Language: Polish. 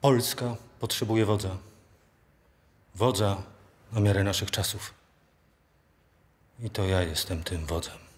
Polska potrzebuje wodza. Wodza na miarę naszych czasów. I to ja jestem tym wodzem.